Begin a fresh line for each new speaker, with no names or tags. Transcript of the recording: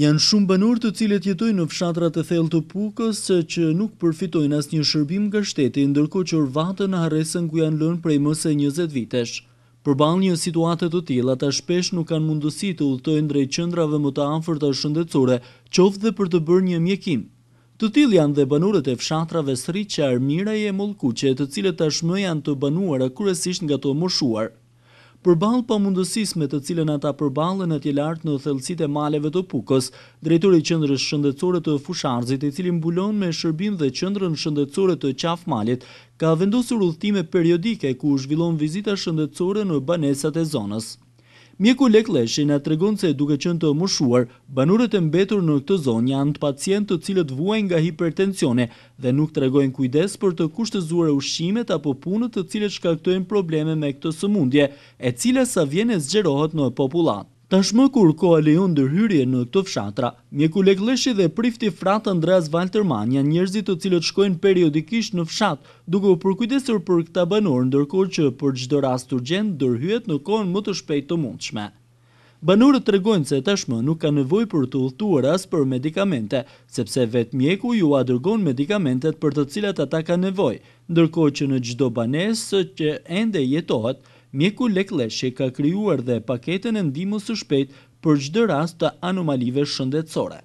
Janë shumë banor të cilët jetojnë në fshatrat e thell të pukës se që nuk përfitojnë asë një shërbim nga shteti, ndërko që rvatën në haresën ku janë lënë prej mëse 20 vitesh. Për balë një situatet të tila, ata shpesh nuk kanë mundësi të ullëtojnë drejt qëndrave më të anfër të shëndetsore, qoftë dhe për të bërë një mjekim. Të tilë janë dhe banurët e fshatrave sri që armiraj e molkuqe, të cilët tashmë janë të banuara kërësisht nga të moshuarë. Përbalë për me të cilën ata përbalën e tjelartë në thëllësit e maleve të pukës, drejtori qëndrës shëndetsore të fusharzit e cilin bulon me shërbim dhe qëndrën shëndetsore të qaf malit, ka vendosur ullëtime periodike ku zhvillon vizita shëndetsore në banesat e zonës. Mjeku Lek Leshi nga tregon se duke qënë të mëshuar, banurët e mbetur në këtë zonë janë të pacientë të cilët vuajnë nga hipertensione dhe nuk tregojnë kujdes për të kushtëzuare ushimet apo punët të cilët shkaktojnë probleme me këtë sëmundje, e cilës sa vjene zgjerohet në populat. Tashmë kur koha lejon ndërhyrje në këto fshatra, mjeku Lekleshi dhe prifti frat Andreas Walterman janë njerëzit të cilët shkojnë periodikisht në fshat, duke u përkujdesur për këta banor, ndërkohë që për çdo rast urgjent ndërhyhet në kohën më të shpejtë të mundshme. Banorët tregojnë se tashmë nuk ka nevojë për të udhëtuar as për medikamente, sepse vetë mjeku ju a dërgon medikamentet për të cilat ata kanë nevojë, ndërkohë që në çdo banesë që ende jetohet, Mjeku Lekleshi ka kryuar dhe paketen e ndimu së shpet për gjithë rast të anomalive shëndetësore.